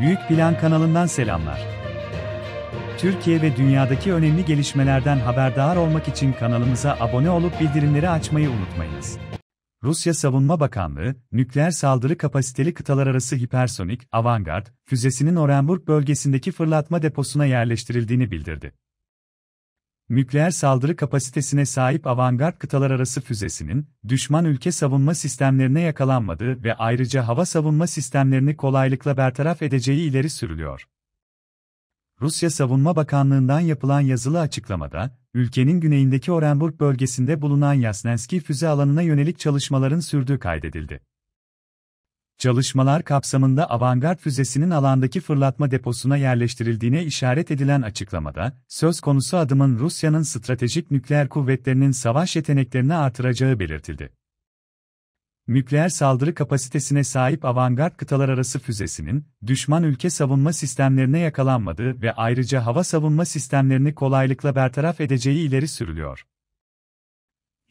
Büyük Plan kanalından selamlar. Türkiye ve dünyadaki önemli gelişmelerden haberdar olmak için kanalımıza abone olup bildirimleri açmayı unutmayınız. Rusya Savunma Bakanlığı, nükleer saldırı kapasiteli kıtalar arası hipersonik, avantgard, füzesinin Orenburg bölgesindeki fırlatma deposuna yerleştirildiğini bildirdi nükleer saldırı kapasitesine sahip avantgard kıtalar arası füzesinin, düşman ülke savunma sistemlerine yakalanmadığı ve ayrıca hava savunma sistemlerini kolaylıkla bertaraf edeceği ileri sürülüyor. Rusya Savunma Bakanlığı'ndan yapılan yazılı açıklamada, ülkenin güneyindeki Orenburg bölgesinde bulunan Yasnenski füze alanına yönelik çalışmaların sürdüğü kaydedildi. Çalışmalar kapsamında Avangard füzesinin alandaki fırlatma deposuna yerleştirildiğine işaret edilen açıklamada, söz konusu adımın Rusya'nın stratejik nükleer kuvvetlerinin savaş yeteneklerini artıracağı belirtildi. Nükleer saldırı kapasitesine sahip Avangard kıtalar arası füzesinin, düşman ülke savunma sistemlerine yakalanmadığı ve ayrıca hava savunma sistemlerini kolaylıkla bertaraf edeceği ileri sürülüyor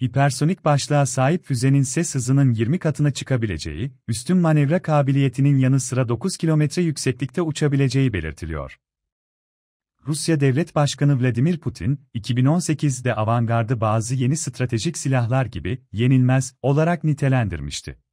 hipersonik başlığa sahip füzenin ses hızının 20 katına çıkabileceği, üstün manevra kabiliyetinin yanı sıra 9 kilometre yükseklikte uçabileceği belirtiliyor. Rusya Devlet Başkanı Vladimir Putin, 2018'de avangardı bazı yeni stratejik silahlar gibi yenilmez olarak nitelendirmişti.